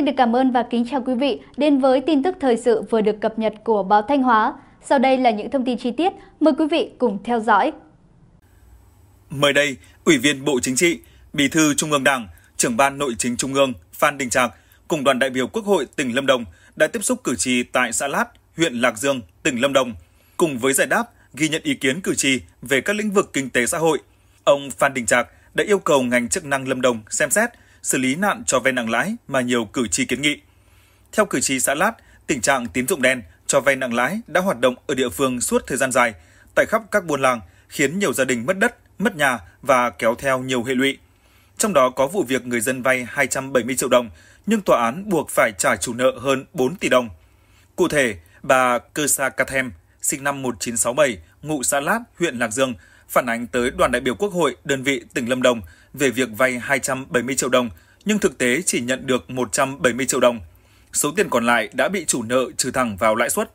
Xin được cảm ơn và kính chào quý vị đến với tin tức thời sự vừa được cập nhật của báo Thanh Hóa. Sau đây là những thông tin chi tiết, mời quý vị cùng theo dõi. Mới đây, Ủy viên Bộ Chính trị, Bí thư Trung ương Đảng, trưởng ban Nội chính Trung ương Phan Đình Trạc cùng đoàn đại biểu Quốc hội tỉnh Lâm Đồng đã tiếp xúc cử tri tại xã Lát, huyện Lạc Dương, tỉnh Lâm Đồng, cùng với giải đáp ghi nhận ý kiến cử tri về các lĩnh vực kinh tế xã hội. Ông Phan Đình Trạc đã yêu cầu ngành chức năng Lâm Đồng xem xét xử lý nạn cho vay nặng lãi mà nhiều cử tri kiến nghị. Theo cử tri xã Lát, tình trạng tín dụng đen cho vay nặng lãi đã hoạt động ở địa phương suốt thời gian dài, tại khắp các buôn làng, khiến nhiều gia đình mất đất, mất nhà và kéo theo nhiều hệ lụy. Trong đó có vụ việc người dân vay 270 triệu đồng, nhưng tòa án buộc phải trả chủ nợ hơn 4 tỷ đồng. Cụ thể, bà Cơ Sa Cathem, sinh năm 1967, ngụ xã Lát, huyện Lạc Dương, phản ánh tới đoàn đại biểu Quốc hội đơn vị tỉnh Lâm Đồng – về việc vay 270 triệu đồng, nhưng thực tế chỉ nhận được 170 triệu đồng. Số tiền còn lại đã bị chủ nợ trừ thẳng vào lãi suất.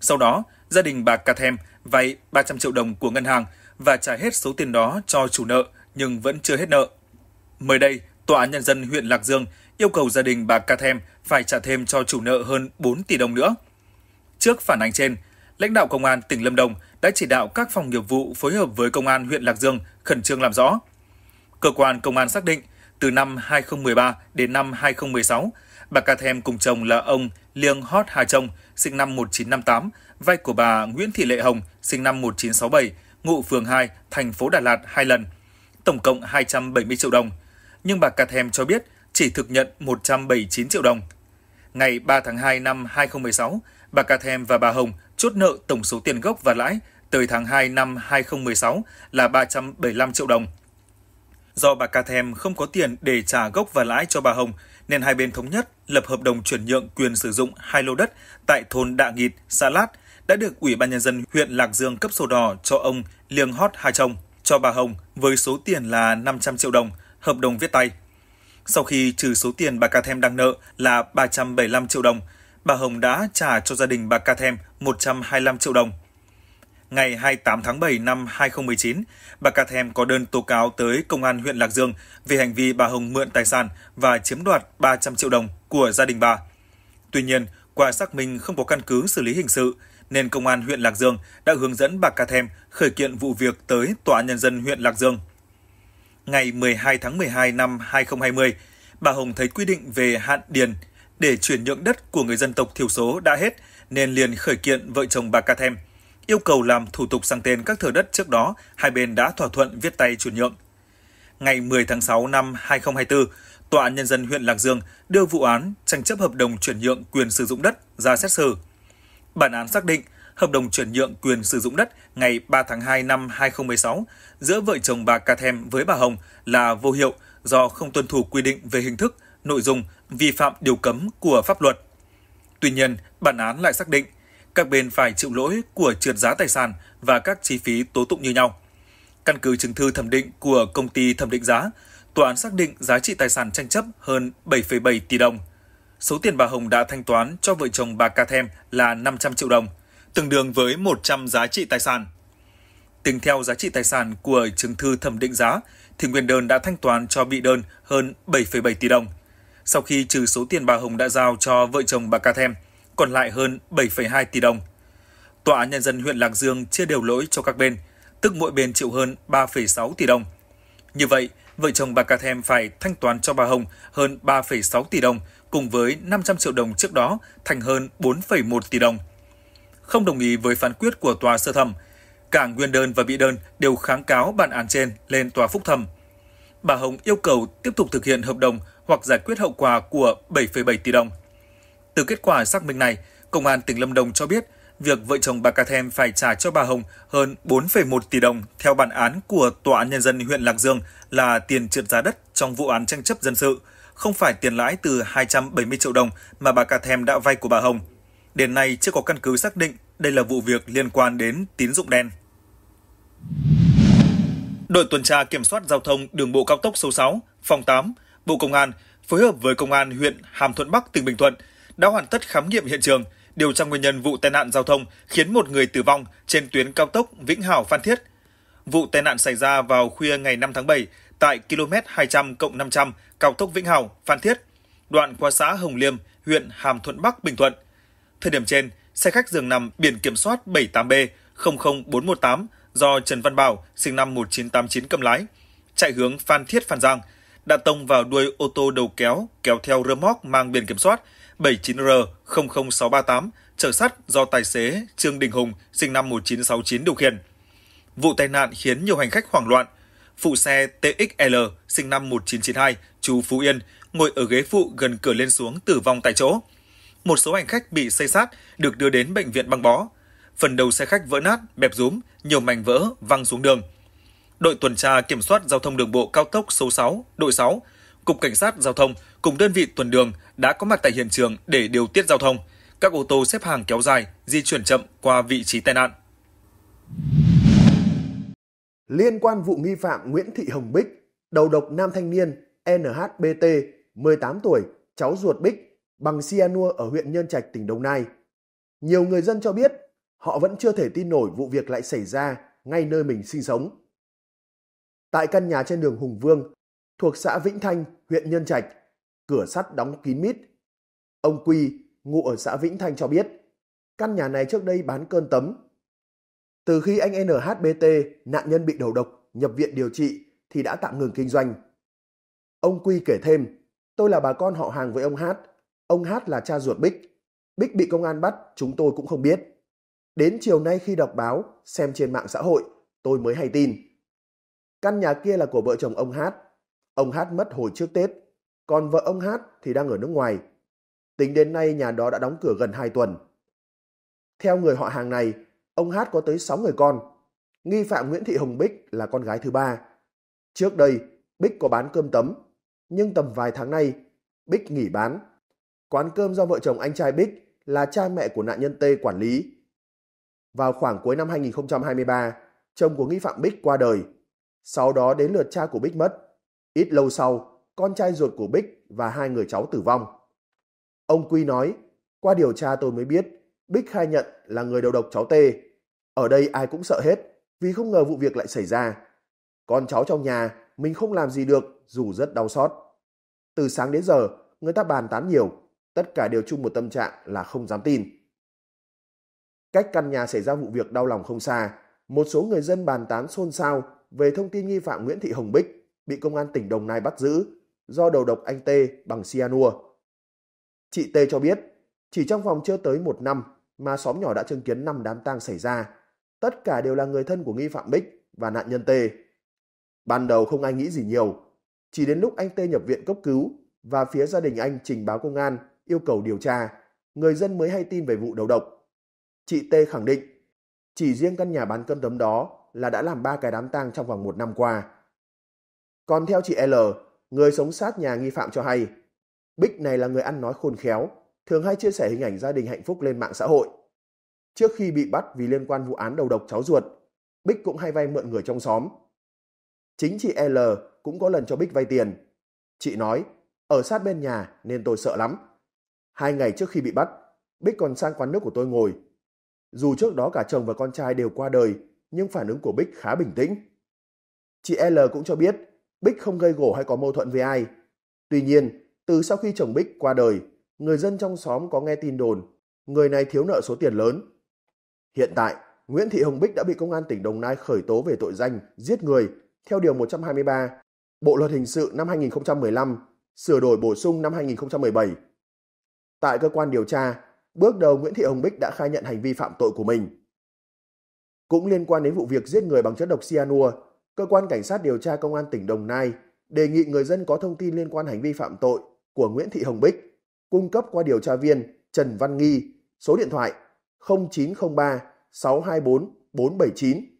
Sau đó, gia đình bà Cathem vay 300 triệu đồng của ngân hàng và trả hết số tiền đó cho chủ nợ nhưng vẫn chưa hết nợ. Mới đây, Tòa án Nhân dân huyện Lạc Dương yêu cầu gia đình bà Cathem phải trả thêm cho chủ nợ hơn 4 tỷ đồng nữa. Trước phản ánh trên, lãnh đạo Công an tỉnh Lâm Đồng đã chỉ đạo các phòng nghiệp vụ phối hợp với Công an huyện Lạc Dương khẩn trương làm rõ, Cơ quan công an xác định, từ năm 2013 đến năm 2016, bà Thêm cùng chồng là ông Liêng Hót Hà Trông, sinh năm 1958, vay của bà Nguyễn Thị Lệ Hồng, sinh năm 1967, ngụ phường 2, thành phố Đà Lạt hai lần, tổng cộng 270 triệu đồng. Nhưng bà Thêm cho biết chỉ thực nhận 179 triệu đồng. Ngày 3 tháng 2 năm 2016, bà Thêm và bà Hồng chốt nợ tổng số tiền gốc và lãi tới tháng 2 năm 2016 là 375 triệu đồng – Do bà ca Cathem không có tiền để trả gốc và lãi cho bà Hồng, nên hai bên thống nhất lập hợp đồng chuyển nhượng quyền sử dụng hai lô đất tại thôn Đạ Nghịt, xã Lát đã được Ủy ban Nhân dân huyện Lạc Dương cấp sổ đỏ cho ông Liêng Hót hai Trông cho bà Hồng với số tiền là 500 triệu đồng, hợp đồng viết tay. Sau khi trừ số tiền bà ca Cathem đang nợ là 375 triệu đồng, bà Hồng đã trả cho gia đình bà ca Cathem 125 triệu đồng ngày 28 tháng 7 năm 2019, bà Cathem có đơn tố cáo tới Công an huyện Lạc Dương về hành vi bà Hồng mượn tài sản và chiếm đoạt 300 triệu đồng của gia đình bà. Tuy nhiên, qua xác minh không có căn cứ xử lý hình sự, nên Công an huyện Lạc Dương đã hướng dẫn bà Cathem khởi kiện vụ việc tới Tòa Nhân dân huyện Lạc Dương. Ngày 12 tháng 12 năm 2020, bà Hồng thấy quy định về hạn điền để chuyển nhượng đất của người dân tộc thiểu số đã hết nên liền khởi kiện vợ chồng bà Cathem – yêu cầu làm thủ tục sang tên các thửa đất trước đó hai bên đã thỏa thuận viết tay chuyển nhượng. Ngày 10 tháng 6 năm 2024, Tòa án Nhân dân huyện Lạc Dương đưa vụ án tranh chấp hợp đồng chuyển nhượng quyền sử dụng đất ra xét xử. Bản án xác định hợp đồng chuyển nhượng quyền sử dụng đất ngày 3 tháng 2 năm 2016 giữa vợ chồng bà Cathem với bà Hồng là vô hiệu do không tuân thủ quy định về hình thức, nội dung, vi phạm điều cấm của pháp luật. Tuy nhiên, bản án lại xác định các bên phải chịu lỗi của trượt giá tài sản và các chi phí tố tụng như nhau. Căn cứ chứng thư thẩm định của công ty thẩm định giá, tòa án xác định giá trị tài sản tranh chấp hơn 7,7 tỷ đồng. Số tiền bà Hồng đã thanh toán cho vợ chồng bà Ca Thêm là 500 triệu đồng, tương đương với 100 giá trị tài sản. Tính theo giá trị tài sản của chứng thư thẩm định giá, thì nguyên đơn đã thanh toán cho bị đơn hơn 7,7 tỷ đồng. Sau khi trừ số tiền bà Hồng đã giao cho vợ chồng bà Ca Thêm còn lại hơn 7,2 tỷ đồng. Tòa án Nhân dân huyện Lạc Dương chia đều lỗi cho các bên, tức mỗi bên chịu hơn 3,6 tỷ đồng. Như vậy, vợ chồng bà Cà Thèm phải thanh toán cho bà Hồng hơn 3,6 tỷ đồng cùng với 500 triệu đồng trước đó thành hơn 4,1 tỷ đồng. Không đồng ý với phán quyết của tòa sơ thẩm, cả nguyên đơn và bị đơn đều kháng cáo bản án trên lên tòa phúc thẩm. Bà Hồng yêu cầu tiếp tục thực hiện hợp đồng hoặc giải quyết hậu quả của 7,7 tỷ đồng. Từ kết quả xác minh này, Công an tỉnh Lâm Đồng cho biết, việc vợ chồng bà Cà Them phải trả cho bà Hồng hơn 4,1 tỷ đồng theo bản án của Tòa án Nhân dân huyện Lạc Dương là tiền trượt giá đất trong vụ án tranh chấp dân sự, không phải tiền lãi từ 270 triệu đồng mà bà Cà Them đã vay của bà Hồng. Đến nay chưa có căn cứ xác định đây là vụ việc liên quan đến tín dụng đen. Đội tuần tra kiểm soát giao thông đường bộ cao tốc số 6, phòng 8, Bộ Công an phối hợp với Công an huyện Hàm Thuận Bắc, tỉnh Bình Thuận đã hoàn tất khám nghiệm hiện trường, điều tra nguyên nhân vụ tai nạn giao thông khiến một người tử vong trên tuyến cao tốc Vĩnh Hảo Phan Thiết. Vụ tai nạn xảy ra vào khuya ngày 5 tháng 7 tại km 200 500 cao tốc Vĩnh Hảo Phan Thiết, đoạn qua xã Hồng Liêm, huyện Hàm Thuận Bắc, Bình Thuận. Thời điểm trên, xe khách dường nằm biển kiểm soát 78B 00418 do Trần Văn Bảo, sinh năm 1989 cầm lái, chạy hướng Phan Thiết Phan Giang, đã tông vào đuôi ô tô đầu kéo kéo theo rơ móc mang biển kiểm soát 79R00638 chở sắt do tài xế Trương Đình Hùng sinh năm 1969 điều khiển. Vụ tai nạn khiến nhiều hành khách hoảng loạn. Phụ xe TXL sinh năm 1992, chú Phú Yên, ngồi ở ghế phụ gần cửa lên xuống tử vong tại chỗ. Một số hành khách bị xây sát được đưa đến bệnh viện băng bó. Phần đầu xe khách vỡ nát, bẹp rúm, nhiều mảnh vỡ văng xuống đường. Đội tuần tra kiểm soát giao thông đường bộ cao tốc số 6, đội 6 Cục Cảnh sát Giao thông cùng đơn vị tuần đường đã có mặt tại hiện trường để điều tiết giao thông. Các ô tô xếp hàng kéo dài, di chuyển chậm qua vị trí tai nạn. Liên quan vụ nghi phạm Nguyễn Thị Hồng Bích, đầu độc nam thanh niên NHBT, 18 tuổi, cháu ruột Bích, bằng cyanua ở huyện Nhân Trạch, tỉnh Đồng Nai. Nhiều người dân cho biết họ vẫn chưa thể tin nổi vụ việc lại xảy ra ngay nơi mình sinh sống. Tại căn nhà trên đường Hùng Vương, thuộc xã Vĩnh Thanh, huyện Nhân Trạch, cửa sắt đóng kín mít. Ông Quy, ngụ ở xã Vĩnh Thanh cho biết, căn nhà này trước đây bán cơn tấm. Từ khi anh NHBT, nạn nhân bị đầu độc, nhập viện điều trị thì đã tạm ngừng kinh doanh. Ông Quy kể thêm, tôi là bà con họ hàng với ông Hát, ông Hát là cha ruột Bích. Bích bị công an bắt, chúng tôi cũng không biết. Đến chiều nay khi đọc báo, xem trên mạng xã hội, tôi mới hay tin. Căn nhà kia là của vợ chồng ông Hát, Ông Hát mất hồi trước Tết, còn vợ ông Hát thì đang ở nước ngoài. Tính đến nay nhà đó đã đóng cửa gần 2 tuần. Theo người họ hàng này, ông Hát có tới 6 người con. Nghi phạm Nguyễn Thị Hồng Bích là con gái thứ ba. Trước đây, Bích có bán cơm tấm, nhưng tầm vài tháng nay, Bích nghỉ bán. Quán cơm do vợ chồng anh trai Bích là cha mẹ của nạn nhân T quản lý. Vào khoảng cuối năm 2023, chồng của nghi phạm Bích qua đời. Sau đó đến lượt cha của Bích mất. Ít lâu sau, con trai ruột của Bích và hai người cháu tử vong. Ông Quy nói, qua điều tra tôi mới biết, Bích khai nhận là người đầu độc cháu T. Ở đây ai cũng sợ hết, vì không ngờ vụ việc lại xảy ra. Con cháu trong nhà, mình không làm gì được, dù rất đau xót. Từ sáng đến giờ, người ta bàn tán nhiều, tất cả đều chung một tâm trạng là không dám tin. Cách căn nhà xảy ra vụ việc đau lòng không xa, một số người dân bàn tán xôn xao về thông tin nghi phạm Nguyễn Thị Hồng Bích bị công an tỉnh Đồng Nai bắt giữ do đầu độc anh T bằng cyanua. Chị T cho biết, chỉ trong vòng chưa tới một năm mà xóm nhỏ đã chứng kiến 5 đám tang xảy ra. Tất cả đều là người thân của nghi phạm Bích và nạn nhân T. Ban đầu không ai nghĩ gì nhiều, chỉ đến lúc anh T nhập viện cấp cứu và phía gia đình anh trình báo công an yêu cầu điều tra, người dân mới hay tin về vụ đầu độc. Chị T khẳng định, chỉ riêng căn nhà bán cơm tấm đó là đã làm ba cái đám tang trong vòng một năm qua. Còn theo chị L, người sống sát nhà nghi phạm cho hay, Bích này là người ăn nói khôn khéo, thường hay chia sẻ hình ảnh gia đình hạnh phúc lên mạng xã hội. Trước khi bị bắt vì liên quan vụ án đầu độc cháu ruột, Bích cũng hay vay mượn người trong xóm. Chính chị L cũng có lần cho Bích vay tiền. Chị nói, ở sát bên nhà nên tôi sợ lắm. Hai ngày trước khi bị bắt, Bích còn sang quán nước của tôi ngồi. Dù trước đó cả chồng và con trai đều qua đời, nhưng phản ứng của Bích khá bình tĩnh. Chị L cũng cho biết Bích không gây gổ hay có mâu thuẫn với ai. Tuy nhiên, từ sau khi chồng Bích qua đời, người dân trong xóm có nghe tin đồn, người này thiếu nợ số tiền lớn. Hiện tại, Nguyễn Thị Hồng Bích đã bị Công an tỉnh Đồng Nai khởi tố về tội danh giết người theo Điều 123, Bộ Luật Hình sự năm 2015, sửa đổi bổ sung năm 2017. Tại cơ quan điều tra, bước đầu Nguyễn Thị Hồng Bích đã khai nhận hành vi phạm tội của mình. Cũng liên quan đến vụ việc giết người bằng chất độc cyanua cơ quan cảnh sát điều tra công an tỉnh Đồng Nai đề nghị người dân có thông tin liên quan hành vi phạm tội của Nguyễn Thị Hồng Bích cung cấp qua điều tra viên Trần Văn Nghi, số điện thoại 0903 624 479